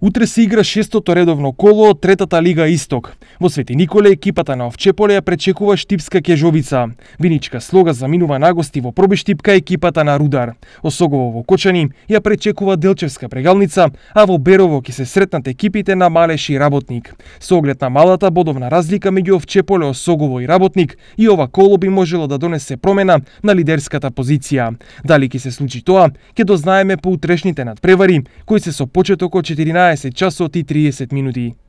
Утре се игра шестото редовно коло од третата лига Исток. Во Свети Николе екипата на Овчеполе ја пречекува Штипска Кежовица. Виничка Слога заминува на гости во Штипка екипата на Рудар. Осогово во Кочани ја пречекува Делчевска прегалница, а во Берово ќе се сретнат екипите на Малеш и Работник. Со оглед на малата бодовна разлика меѓу Овчеполе, Осогово и Работник, и ова коло би можело да донесе промена на лидерската позиција. Дали ќе се случи тоа, ќе дознаеме по утрешните надпревари кои се со почеток од 14 15 часот и 30 минути.